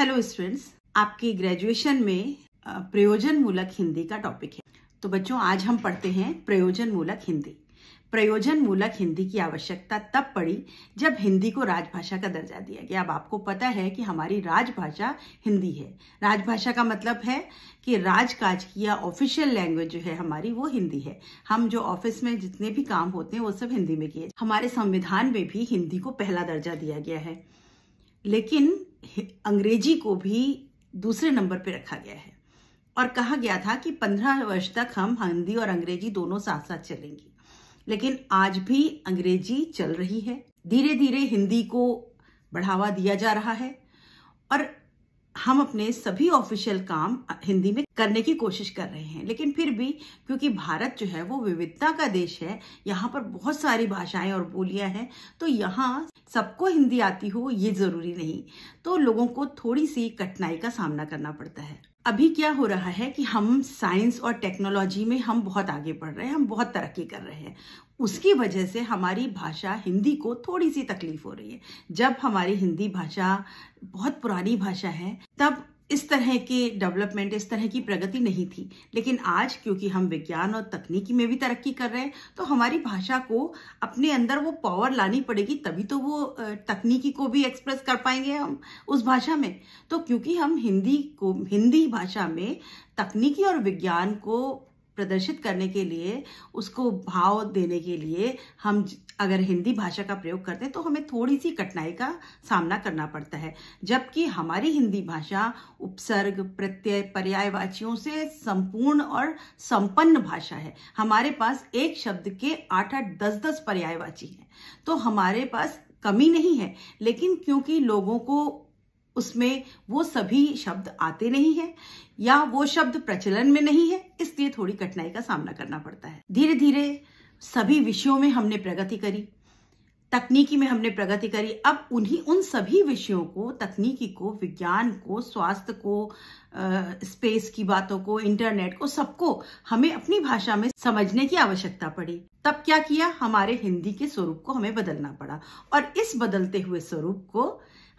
hello students आपकी graduation में प्रयोजन मूलक हिंदी का टॉपिक है तो बच्चों आज हम पढ़ते हैं प्रयोजन मूलक हिंदी प्रयोजन मूलक हिंदी की आवश्यकता तब पड़ी जब हिंदी को राजभाषा का दर्जा दिया गया अब आपको पता है कि हमारी राजभाषा हिंदी है राजभाषा का मतलब है कि राजकाज की या ऑफिशियल लैंग्वेज जो है हमारी वो हिंदी है हम जो ऑफिस में जितने भी काम होते हैं वो सब हिंदी में किए हमारे संविधान में भी हिंदी को पहला दर्जा दिया गया है लेकिन अंग्रेजी को भी दूसरे नंबर पे रखा गया है और कहा गया था कि पंद्रह वर्ष तक हम हिंदी और अंग्रेजी दोनों साथ साथ चलेंगी लेकिन आज भी अंग्रेजी चल रही है धीरे धीरे हिंदी को बढ़ावा दिया जा रहा है और हम अपने सभी ऑफिशियल काम हिंदी में करने की कोशिश कर रहे हैं लेकिन फिर भी क्योंकि भारत जो है वो विविधता का देश है यहाँ पर बहुत सारी भाषाएं और बोलियां हैं तो यहाँ सबको हिंदी आती हो ये जरूरी नहीं तो लोगों को थोड़ी सी कठिनाई का सामना करना पड़ता है अभी क्या हो रहा है कि हम साइंस और टेक्नोलॉजी में हम बहुत आगे बढ़ रहे हैं हम बहुत तरक्की कर रहे हैं उसकी वजह से हमारी भाषा हिंदी को थोड़ी सी तकलीफ हो रही है जब हमारी हिंदी भाषा बहुत पुरानी भाषा है तब इस तरह के डेवलपमेंट इस तरह की प्रगति नहीं थी लेकिन आज क्योंकि हम विज्ञान और तकनीकी में भी तरक्की कर रहे हैं तो हमारी भाषा को अपने अंदर वो पावर लानी पड़ेगी तभी तो वो तकनीकी को भी एक्सप्रेस कर पाएंगे हम उस भाषा में तो क्योंकि हम हिंदी को हिंदी भाषा में तकनीकी और विज्ञान को प्रदर्शित करने के लिए उसको भाव देने के लिए हम अगर हिंदी भाषा का प्रयोग करते हैं तो हमें थोड़ी सी कठिनाई का सामना करना पड़ता है जबकि हमारी हिंदी भाषा उपसर्ग प्रत्यय पर्यायवाचियों से संपूर्ण और संपन्न भाषा है हमारे पास एक शब्द के आठ आठ दस दस पर्यायवाची हैं तो हमारे पास कमी नहीं है लेकिन क्योंकि लोगों को उसमें वो सभी शब्द आते नहीं है या वो शब्द प्रचलन में नहीं है इसलिए थोड़ी कठिनाई का सामना करना पड़ता है धीरे धीरे सभी विषयों में हमने प्रगति करी तकनीकी में हमने प्रगति करी अब उन्हीं उन सभी विषयों को तकनीकी को विज्ञान को स्वास्थ्य को आ, स्पेस की बातों को इंटरनेट को सबको हमें अपनी भाषा में समझने की आवश्यकता पड़ी तब क्या किया हमारे हिंदी के स्वरूप को हमें बदलना पड़ा और इस बदलते हुए स्वरूप को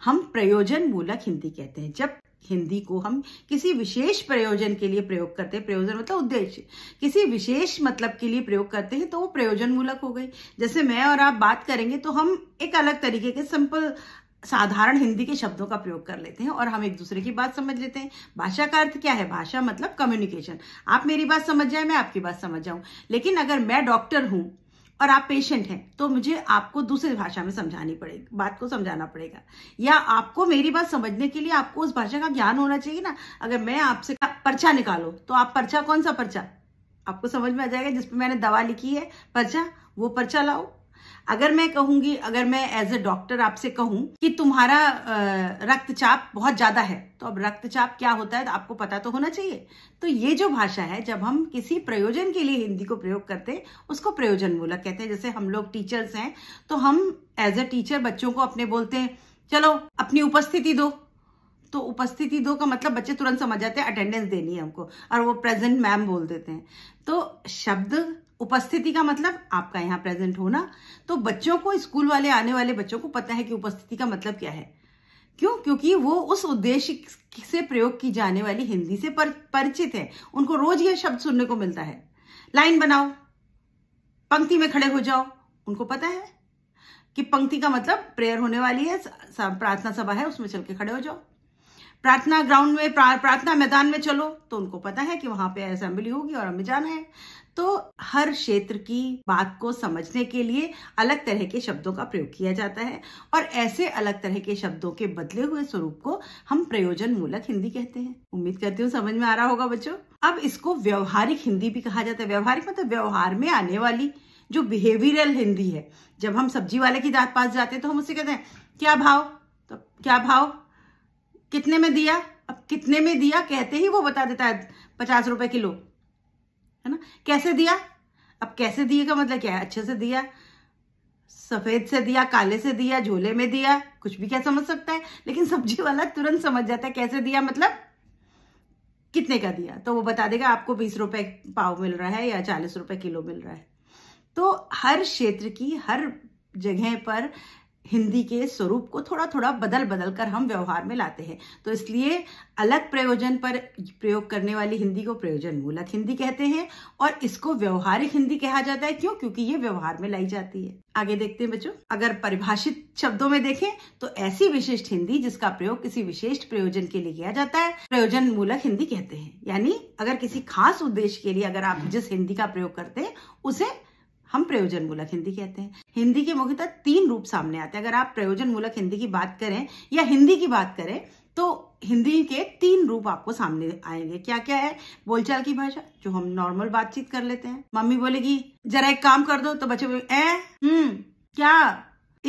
हम प्रयोजन मूलक हिंदी कहते हैं जब हिंदी को हम किसी विशेष प्रयोजन के लिए प्रयोग करते हैं प्रयोजन मतलब उद्देश्य किसी विशेष मतलब के लिए प्रयोग करते हैं तो वो प्रयोजन मूलक हो गई जैसे मैं और आप बात करेंगे तो हम एक अलग तरीके के सिंपल साधारण हिंदी के शब्दों का प्रयोग कर लेते हैं और हम एक दूसरे की बात समझ लेते हैं भाषा का अर्थ क्या है भाषा मतलब कम्युनिकेशन आप मेरी बात समझ जाए मैं आपकी बात समझ जाऊं लेकिन अगर मैं डॉक्टर हूं और आप पेशेंट हैं तो मुझे आपको दूसरी भाषा में समझानी पड़ेगी बात को समझाना पड़ेगा या आपको मेरी बात समझने के लिए आपको उस भाषा का ज्ञान होना चाहिए ना अगर मैं आपसे पर्चा निकालो तो आप पर्चा कौन सा पर्चा आपको समझ में आ जाएगा जिसपे मैंने दवा लिखी है पर्चा वो पर्चा लाओ अगर मैं कहूंगी अगर मैं एज ए डॉक्टर आपसे कहूं कि तुम्हारा रक्तचाप बहुत ज्यादा है तो अब रक्तचाप क्या होता है तो आपको पता तो होना चाहिए तो ये जो भाषा है जब हम किसी प्रयोजन के लिए हिंदी को प्रयोग करते हैं उसको प्रयोजन मूलक कहते हैं जैसे हम लोग टीचर्स हैं तो हम एज ए टीचर बच्चों को अपने बोलते हैं चलो अपनी उपस्थिति दो तो उपस्थिति दो का मतलब बच्चे तुरंत समझ जाते हैं अटेंडेंस देनी है हमको और वो प्रेजेंट मैम बोल देते हैं तो शब्द उपस्थिति का मतलब आपका यहाँ प्रेजेंट होना तो बच्चों को स्कूल वाले आने वाले बच्चों को पता है कि उपस्थिति का मतलब क्या है क्यों क्योंकि वो उस उद्देश्य से प्रयोग की जाने वाली हिंदी से पर, परिचित है उनको रोज यह शब्द सुनने को मिलता है लाइन बनाओ पंक्ति में खड़े हो जाओ उनको पता है कि पंक्ति का मतलब प्रेयर होने वाली है प्रार्थना सभा है उसमें चल के खड़े हो जाओ प्रार्थना ग्राउंड में प्रार्थना मैदान में चलो तो उनको पता है कि वहां पे असेंबली होगी और हमें जाना है तो हर क्षेत्र की बात को समझने के लिए अलग तरह के शब्दों का प्रयोग किया जाता है और ऐसे अलग तरह के शब्दों के बदले हुए स्वरूप को हम प्रयोजन मूलक हिंदी कहते हैं उम्मीद करती हूँ समझ में आ रहा होगा बच्चों अब इसको व्यवहारिक हिंदी भी कहा जाता है व्यवहारिक मतलब व्यवहार में आने वाली जो बिहेवियरल हिंदी है जब हम सब्जी वाले की पास जाते हैं तो हम उससे कहते हैं क्या भाव तो क्या भाव कितने में दिया अब कितने में दिया कहते ही वो बता देता है पचास रुपए किलो है ना कैसे दिया अब कैसे दिए का मतलब क्या है अच्छे से दिया सफ़ेद से दिया काले से दिया झोले में दिया कुछ भी क्या समझ सकता है लेकिन सब्जी वाला तुरंत समझ जाता है कैसे दिया मतलब कितने का दिया तो वो बता देगा आपको बीस रुपए पाव मिल रहा है या चालीस रुपए किलो मिल रहा है तो हर क्षेत्र की हर जगह पर हिंदी के स्वरूप को थोड़ा थोड़ा बदल बदल कर हम व्यवहार में लाते हैं तो इसलिए अलग प्रयोजन पर प्रयोग करने वाली हिंदी को प्रयोजन मूलक हिंदी कहते हैं और इसको व्यवहारिक हिंदी कहा जाता है क्यों क्योंकि ये व्यवहार में लाई जाती है आगे देखते हैं बच्चों अगर परिभाषित शब्दों में देखें तो ऐसी विशिष्ट हिंदी जिसका प्रयोग किसी विशेष प्रयोजन के लिए किया जाता है प्रयोजन मूलक हिंदी कहते हैं यानी अगर किसी खास उद्देश्य के लिए अगर आप जिस हिंदी का प्रयोग करते हैं उसे हम प्रयोजन मूलक हिंदी कहते हैं हिंदी के मुख्यतः तीन रूप सामने आते हैं अगर आप प्रयोजन मूलक हिंदी की बात करें या हिंदी की बात करें तो हिंदी के तीन रूप आपको सामने आएंगे क्या क्या है बोलचाल की भाषा जो हम नॉर्मल बातचीत कर लेते हैं मम्मी बोलेगी जरा एक काम कर दो तो बच्चे बोले ए हम्म क्या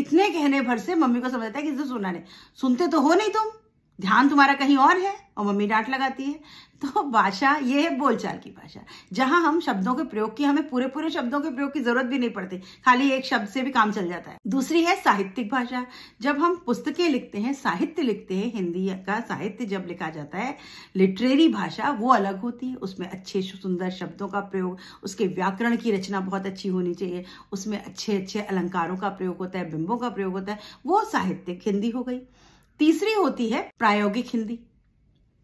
इतने कहने भर से मम्मी को समझता है कि सुना नहीं सुनते तो हो नहीं तुम ध्यान तुम्हारा कहीं और है और मम्मी डांट लगाती है तो भाषा ये है बोलचाल की भाषा जहां हम शब्दों के प्रयोग की हमें पूरे पूरे शब्दों के प्रयोग की जरूरत भी नहीं पड़ती खाली एक शब्द से भी काम चल जाता है दूसरी है साहित्यिक भाषा जब हम पुस्तकें लिखते हैं साहित्य लिखते हैं हिंदी का साहित्य जब लिखा जाता है लिटरेरी भाषा वो अलग होती है उसमें अच्छे सुंदर शब्दों का प्रयोग उसके व्याकरण की रचना बहुत अच्छी होनी चाहिए उसमें अच्छे अच्छे अलंकारों का प्रयोग होता है बिंबों का प्रयोग होता है वो साहित्यिक हिंदी हो गई तीसरी होती है प्रायोगिक हिंदी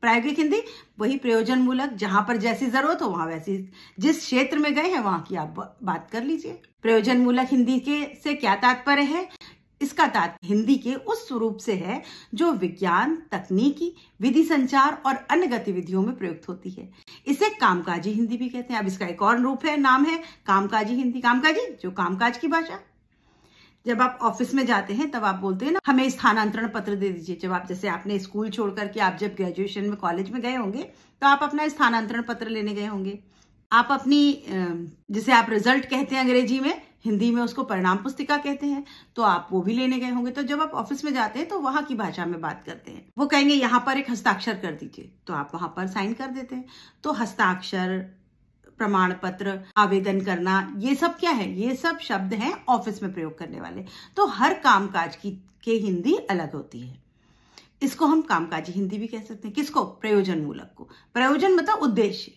प्रायोगिक हिंदी वही प्रयोजन मूलक जहां पर जैसी जरूरत हो वहां वैसी जिस क्षेत्र में गए हैं वहां की आप बात कर लीजिए प्रयोजन मूलक हिंदी के से क्या तात्पर्य है इसका तात्पर्य हिंदी के उस स्वरूप से है जो विज्ञान तकनीकी विधि संचार और अन्य गतिविधियों में प्रयुक्त होती है इसे कामकाजी हिंदी भी कहते हैं अब इसका एक और रूप है नाम है कामकाजी हिंदी कामकाजी जो कामकाज की भाषा जब आप ऑफिस में जाते हैं तब आप बोलते हैं ना हमें स्थानांतरण पत्र दे दीजिए जब आप जैसे आपने स्कूल छोड़ करके आप जब ग्रेजुएशन में कॉलेज में गए होंगे तो आप अपना स्थानांतरण पत्र लेने गए होंगे आप अपनी जिसे आप रिजल्ट कहते हैं अंग्रेजी में हिंदी में उसको परिणाम पुस्तिका कहते हैं तो आप वो भी लेने गए होंगे तो जब आप ऑफिस में जाते हैं तो वहां की भाषा में बात करते हैं वो कहेंगे यहाँ पर एक हस्ताक्षर कर दीजिए तो आप वहां पर साइन कर देते हैं तो हस्ताक्षर प्रमाण पत्र आवेदन करना ये सब क्या है ये सब शब्द हैं ऑफिस में प्रयोग करने वाले तो हर कामकाज की के हिंदी अलग होती है इसको हम कामकाजी हिंदी भी कह सकते हैं किसको प्रयोजन मूलक को प्रयोजन मतलब उद्देश्य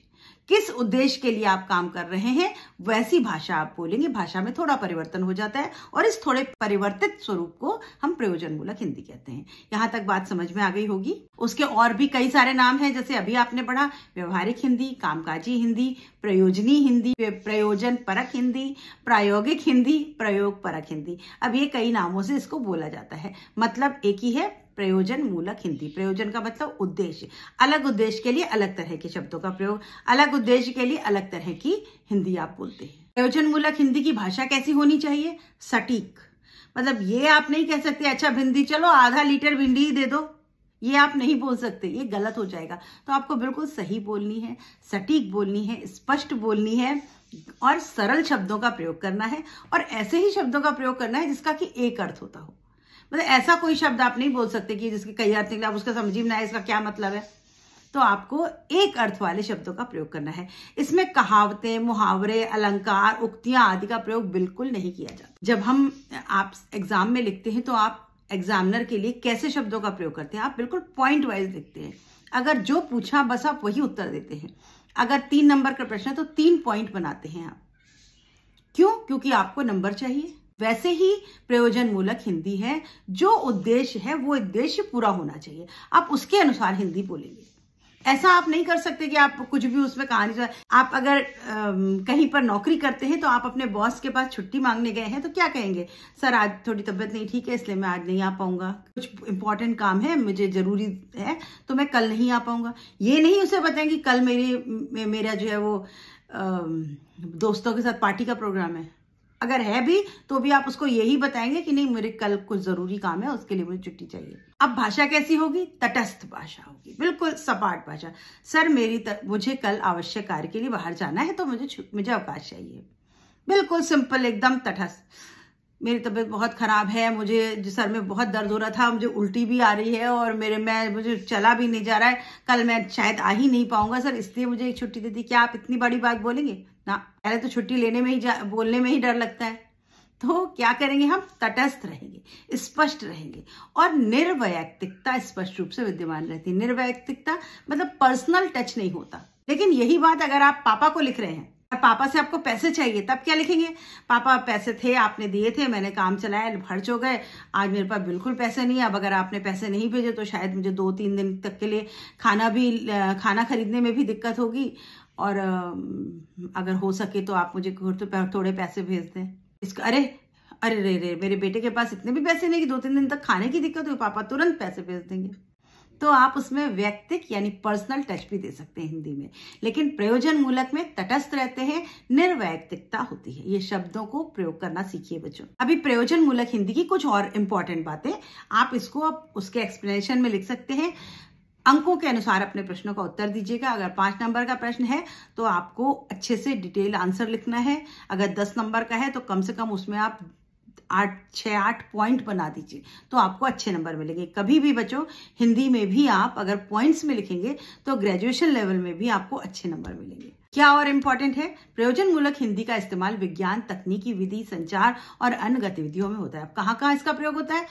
किस उद्देश्य के लिए आप काम कर रहे हैं वैसी भाषा आप बोलेंगे भाषा में थोड़ा परिवर्तन हो जाता है और इस थोड़े परिवर्तित स्वरूप को हम प्रयोजन मूलक हिंदी कहते हैं यहां तक बात समझ में आ गई होगी उसके और भी कई सारे नाम हैं जैसे अभी आपने पढ़ा व्यवहारिक हिंदी कामकाजी हिंदी प्रयोजनी हिंदी प्रयोजन परक हिंदी प्रायोगिक हिंदी प्रयोग परक हिंदी अब ये कई नामों से इसको बोला जाता है मतलब एक ही है प्रयोजन मूलक हिंदी प्रयोजन का मतलब उद्देश्य अलग उद्देश्य के लिए अलग तरह के शब्दों का प्रयोग अलग उद्देश्य के लिए अलग तरह की हिंदी आप बोलते हैं प्रयोजन मूलक हिंदी की भाषा कैसी होनी चाहिए सटीक मतलब ये आप नहीं कह सकते अच्छा भिंदी चलो आधा लीटर भिंडी ही दे दो ये आप नहीं बोल सकते ये गलत हो जाएगा तो आपको बिल्कुल सही बोलनी है सटीक बोलनी है स्पष्ट बोलनी है और सरल शब्दों का प्रयोग करना है और ऐसे ही शब्दों का प्रयोग करना है जिसका कि एक अर्थ होता हो मतलब ऐसा कोई शब्द आप नहीं बोल सकते कि जिसके कई अर्थ निकले आप उसका समझ में ना आए इसका क्या मतलब है तो आपको एक अर्थ वाले शब्दों का प्रयोग करना है इसमें कहावतें मुहावरे अलंकार उक्तियां आदि का प्रयोग बिल्कुल नहीं किया जाता जब हम आप एग्जाम में लिखते हैं तो आप एग्जामिनर के लिए कैसे शब्दों का प्रयोग करते हैं आप बिल्कुल पॉइंट वाइज लिखते हैं अगर जो पूछा बस आप वही उत्तर देते हैं अगर तीन नंबर का प्रश्न है तो तीन पॉइंट बनाते हैं आप क्यों क्योंकि आपको नंबर चाहिए वैसे ही प्रयोजन मूलक हिंदी है जो उद्देश्य है वो उद्देश्य पूरा होना चाहिए आप उसके अनुसार हिंदी बोलेंगे ऐसा आप नहीं कर सकते कि आप कुछ भी उसमें कहानी आप अगर आ, कहीं पर नौकरी करते हैं तो आप अपने बॉस के पास छुट्टी मांगने गए हैं तो क्या कहेंगे सर आज थोड़ी तबीयत नहीं ठीक है इसलिए मैं आज नहीं आ पाऊंगा कुछ इंपॉर्टेंट काम है मुझे जरूरी है तो मैं कल नहीं आ पाऊंगा ये नहीं उसे बताएं कि कल मेरी मेरा जो है वो आ, दोस्तों के साथ पार्टी का प्रोग्राम है अगर है भी तो भी आप उसको यही बताएंगे कि नहीं मेरे कल कुछ जरूरी काम है उसके लिए मुझे छुट्टी चाहिए अब भाषा कैसी होगी तटस्थ भाषा होगी बिल्कुल सपाट भाषा सर मेरी तर, मुझे कल आवश्यक कार्य के लिए बाहर जाना है तो मुझे मुझे अवकाश चाहिए बिल्कुल सिंपल एकदम तटस्थ मेरी तबीयत बहुत ख़राब है मुझे सर में बहुत दर्द हो रहा था मुझे उल्टी भी आ रही है और मेरे मैं मुझे चला भी नहीं जा रहा है कल मैं शायद आ ही नहीं पाऊंगा सर इसलिए मुझे एक छुट्टी दे दी क्या आप इतनी बड़ी बात बोलेंगे ना पहले तो छुट्टी लेने में ही बोलने में ही डर लगता है तो क्या करेंगे हम तटस्थ रहेंगे स्पष्ट रहेंगे और निर्वैयक्तिकता स्पष्ट रूप से विद्यमान रहती है निर्वैयक्तिकता मतलब पर्सनल टच नहीं होता लेकिन यही बात अगर आप पापा को लिख रहे हैं और पापा से आपको पैसे चाहिए तब क्या लिखेंगे पापा पैसे थे आपने दिए थे मैंने काम चलाया खर्च हो गए आज मेरे पास बिल्कुल पैसे नहीं है अब अगर आपने पैसे नहीं भेजे तो शायद मुझे दो तीन दिन तक के लिए खाना भी खाना खरीदने में भी दिक्कत होगी और अगर हो सके तो आप मुझे घर तो थोड़े पैसे भेज दें इसका अरे अरे रे रे मेरे बेटे के पास इतने भी पैसे नहीं कि दो तीन दिन तक खाने की दिक्कत हो पापा तुरंत पैसे भेज देंगे तो आप उसमें व्यक्तिक यानी पर्सनल टच भी दे सकते हैं हिंदी में लेकिन प्रयोजन मूलक में तटस्थ रहते हैं निर्वैयक्तिकता होती है ये शब्दों को प्रयोग करना सीखिए बच्चों अभी प्रयोजन मूलक हिंदी की कुछ और इंपॉर्टेंट बातें आप इसको आप उसके एक्सप्लेनेशन में लिख सकते हैं अंकों के अनुसार अपने प्रश्नों का उत्तर दीजिएगा अगर पांच नंबर का प्रश्न है तो आपको अच्छे से डिटेल आंसर लिखना है अगर दस नंबर का है तो कम से कम उसमें आप आठ छः आठ पॉइंट बना दीजिए तो आपको अच्छे नंबर मिलेंगे कभी भी बच्चों हिंदी में भी आप अगर पॉइंट्स में लिखेंगे तो ग्रेजुएशन लेवल में भी आपको अच्छे नंबर मिलेंगे क्या और इम्पोर्टेंट है प्रयोजन मूलक हिंदी का इस्तेमाल विज्ञान तकनीकी विधि संचार और अन्य गतिविधियों में होता है अब कहाँ कहाँ इसका प्रयोग होता है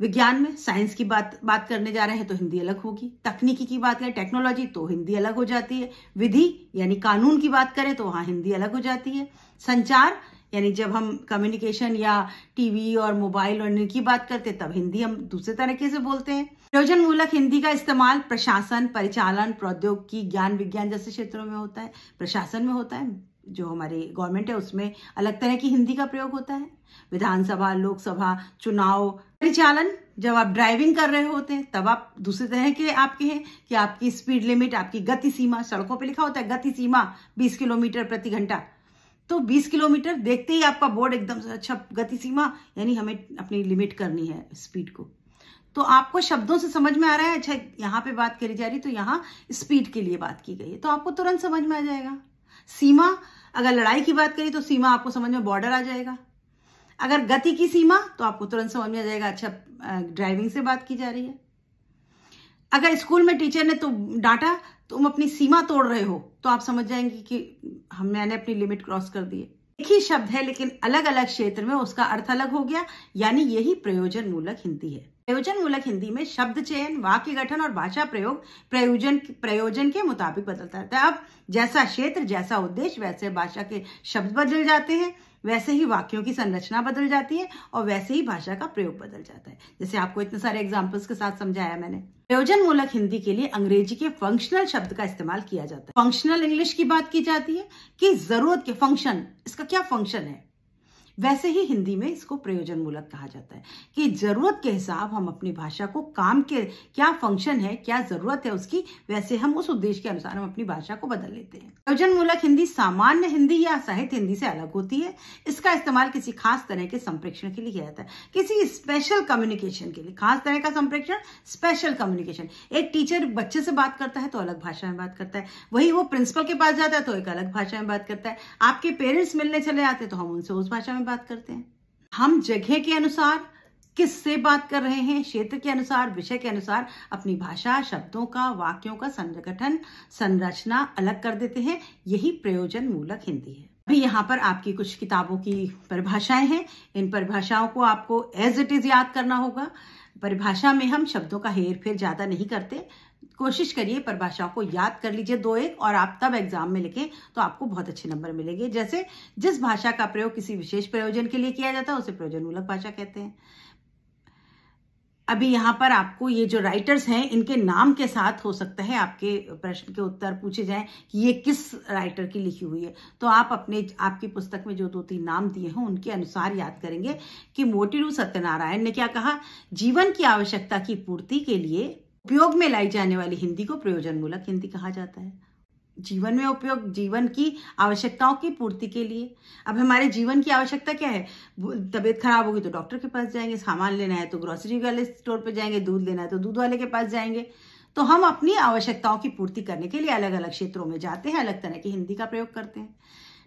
विज्ञान में साइंस की बात बात करने जा रहे हैं तो हिंदी अलग होगी तकनीकी की बात करें टेक्नोलॉजी तो हिंदी अलग हो जाती है विधि यानी कानून की बात करें तो वहाँ हिंदी अलग हो जाती है संचार यानी जब हम कम्युनिकेशन या टीवी और मोबाइल और इनकी बात करते तब हिंदी हम दूसरे तरीके से बोलते हैं प्रयोजन मूलक हिंदी का इस्तेमाल प्रशासन परिचालन प्रौद्योगिकी ज्ञान विज्ञान जैसे क्षेत्रों में होता है प्रशासन में होता है जो हमारी गवर्नमेंट है उसमें अलग तरह की हिंदी का प्रयोग होता है विधानसभा लोकसभा चुनाव परिचालन जब आप ड्राइविंग कर रहे होते हैं तब आप दूसरे तरह के आपके हैं कि आपकी स्पीड लिमिट आपकी गति सीमा सड़कों पे लिखा होता है गति सीमा 20 किलोमीटर प्रति घंटा तो 20 किलोमीटर देखते ही आपका बोर्ड एकदम अच्छा गति सीमा यानी हमें अपनी लिमिट करनी है स्पीड को तो आपको शब्दों से समझ में आ रहा है अच्छा यहाँ पे बात करी जा रही तो यहाँ स्पीड के लिए बात की गई है तो आपको तुरंत समझ में आ जाएगा सीमा अगर लड़ाई की बात करी तो सीमा आपको समझ में बॉर्डर आ जाएगा अगर गति की सीमा तो आपको तुरंत समझ में आ जाएगा अच्छा ड्राइविंग से बात की जा रही है अगर स्कूल में टीचर ने तो डांटा तुम अपनी सीमा तोड़ रहे हो तो आप समझ जाएंगे कि हम मैंने अपनी लिमिट क्रॉस कर दी है एक ही शब्द है लेकिन अलग अलग क्षेत्र में उसका अर्थ अलग हो गया यानी यही प्रयोजन मूलक हिंदी है प्रयोजन मूलक हिंदी में शब्द चयन वाक्य गठन और भाषा प्रयोग प्रयोजन प्रयोजन के मुताबिक बदलता रहता है अब जैसा क्षेत्र जैसा उद्देश्य वैसे भाषा के शब्द बदल जाते हैं वैसे ही वाक्यों की संरचना बदल जाती है और वैसे ही भाषा का प्रयोग बदल जाता है जैसे आपको इतने सारे एग्जाम्पल्स के साथ समझाया मैंने प्रयोजन मूलक हिंदी के लिए अंग्रेजी के फंक्शनल शब्द का इस्तेमाल किया जाता है फंक्शनल इंग्लिश की बात की जाती है कि जरूरत के फंक्शन इसका क्या फंक्शन है वैसे ही हिंदी में इसको प्रयोजन मूलक कहा जाता है कि ज़रूरत के हिसाब हम अपनी भाषा को काम के क्या फंक्शन है क्या ज़रूरत है उसकी वैसे हम उस उद्देश्य के अनुसार हम अपनी भाषा को बदल लेते हैं प्रयोजन मूलक हिंदी सामान्य हिंदी या साहित्य हिंदी से अलग होती है इसका इस्तेमाल किसी खास तरह के संप्रेक्षण के लिए किया जाता है किसी स्पेशल कम्युनिकेशन के लिए खास तरह का संप्रेक्षण स्पेशल कम्युनिकेशन एक टीचर बच्चे से बात करता है तो अलग भाषा में बात करता है वही वो प्रिंसिपल के पास जाता है तो एक अलग भाषा में बात करता है आपके पेरेंट्स मिलने चले आते तो हम उनसे उस भाषा में में बात करते हैं हम जगह के अनुसार किससे बात कर रहे हैं क्षेत्र के अनुसार विषय के अनुसार अपनी भाषा शब्दों का वाक्यों का संगठन संरचना अलग कर देते हैं यही प्रयोजन मूलक हिंदी है अभी यहाँ पर आपकी कुछ किताबों की परिभाषाएं हैं इन परिभाषाओं को आपको एज इट इज याद करना होगा परिभाषा में हम शब्दों का हेर फेर ज्यादा नहीं करते कोशिश करिए परिभाषाओं को याद कर लीजिए दो एक और आप तब एग्जाम में लिखें तो आपको बहुत अच्छे नंबर मिलेंगे जैसे जिस भाषा का प्रयोग किसी विशेष प्रयोजन के लिए किया जाता है उसे प्रयोजनमूलक भाषा कहते हैं अभी यहाँ पर आपको ये जो राइटर्स हैं इनके नाम के साथ हो सकता है आपके प्रश्न के उत्तर पूछे जाएं कि ये किस राइटर की लिखी हुई है तो आप अपने आपकी पुस्तक में जो दो तीन नाम दिए हैं उनके अनुसार याद करेंगे कि मोटिरू सत्यनारायण ने क्या कहा जीवन की आवश्यकता की पूर्ति के लिए उपयोग में लाई जाने वाली हिंदी को प्रयोजन मूलक हिंदी कहा जाता है जीवन में उपयोग जीवन की आवश्यकताओं की पूर्ति के लिए अब हमारे जीवन की आवश्यकता क्या है तबीयत खराब होगी तो डॉक्टर के पास जाएंगे सामान लेना है तो ग्रोसरी वाले स्टोर पर जाएंगे दूध लेना है तो दूध वाले के पास जाएंगे तो हम अपनी आवश्यकताओं की पूर्ति करने के लिए अलग अलग क्षेत्रों में जाते हैं अलग तरह की हिंदी का प्रयोग करते हैं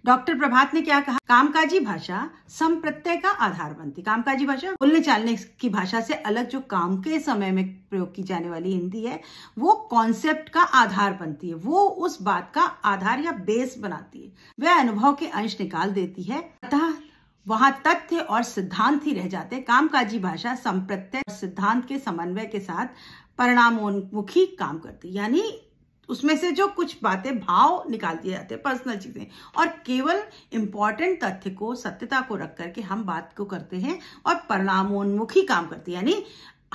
डॉक्टर प्रभात ने क्या कहा कामकाजी भाषा संप्रत्यय का आधार बनती कामकाजी भाषा बोलने चालने की भाषा से अलग जो काम के समय में प्रयोग की जाने वाली हिंदी है वो कॉन्सेप्ट का आधार बनती है वो उस बात का आधार या बेस बनाती है वह अनुभव के अंश निकाल देती है अतः वहां तथ्य और सिद्धांत ही रह जाते कामकाजी भाषा संप्रत्यय सिद्धांत के समन्वय के साथ परिणामोन्मुखी काम करती यानी उसमें से जो कुछ बातें भाव निकाल दिए जाते हैं पर्सनल चीजें और केवल इंपॉर्टेंट तथ्य को सत्यता को रख करके हम बात को करते हैं और परिणामोन्मुखी काम करते हैं यानी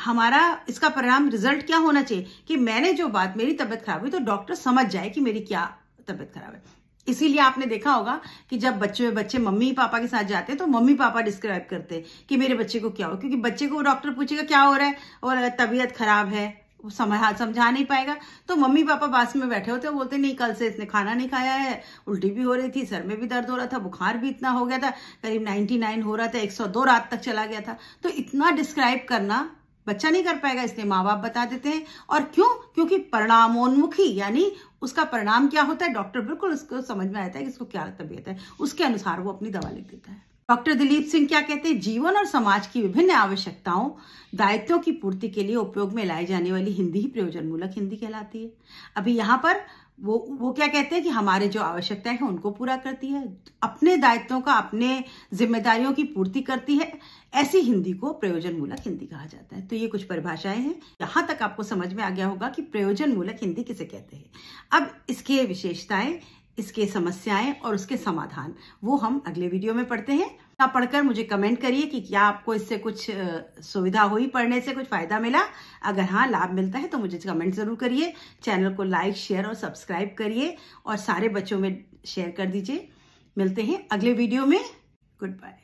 हमारा इसका परिणाम रिजल्ट क्या होना चाहिए कि मैंने जो बात मेरी तबीयत खराब हुई तो डॉक्टर समझ जाए कि मेरी क्या तबीयत खराब है इसीलिए आपने देखा होगा कि जब बच्चे बच्चे मम्मी पापा के साथ जाते हैं तो मम्मी पापा डिस्क्राइब करते हैं कि मेरे बच्चे को क्या हो क्योंकि बच्चे को डॉक्टर पूछेगा क्या हो रहा है और तबीयत खराब है समझा समझा नहीं पाएगा तो मम्मी पापा पास में बैठे होते बोलते नहीं कल से इसने खाना नहीं खाया है उल्टी भी हो रही थी सर में भी दर्द हो रहा था बुखार भी इतना हो गया था करीब 99 हो रहा था 102 रात तक चला गया था तो इतना डिस्क्राइब करना बच्चा नहीं कर पाएगा इसलिए माँ बाप बता देते हैं और क्यों क्योंकि परिणामोन्मुखी यानी उसका परिणाम क्या होता है डॉक्टर बिल्कुल उसको समझ में आता है कि इसको क्या तबीयत है उसके अनुसार वो अपनी दवा लिख देता है डॉक्टर दिलीप सिंह क्या कहते हैं जीवन और समाज की विभिन्न आवश्यकताओं दायित्वों की पूर्ति के लिए उपयोग में लाई जाने वाली हिंदी ही मूलक हिंदी कहलाती है अभी यहाँ पर वो वो क्या कहते हैं कि हमारे जो आवश्यकताएं हैं उनको पूरा करती है अपने दायित्वों का अपने जिम्मेदारियों की पूर्ति करती है ऐसी हिंदी को प्रयोजन मूलक हिंदी कहा जाता है तो ये कुछ परिभाषाएं हैं यहां तक आपको समझ में आ गया होगा कि प्रयोजन मूलक हिंदी किसे कहते हैं अब इसके विशेषताएं इसके समस्याएं और उसके समाधान वो हम अगले वीडियो में पढ़ते हैं आप पढ़कर मुझे कमेंट करिए कि क्या आपको इससे कुछ सुविधा हुई पढ़ने से कुछ फायदा मिला अगर हाँ लाभ मिलता है तो मुझे कमेंट जरूर करिए चैनल को लाइक शेयर और सब्सक्राइब करिए और सारे बच्चों में शेयर कर दीजिए मिलते हैं अगले वीडियो में गुड बाय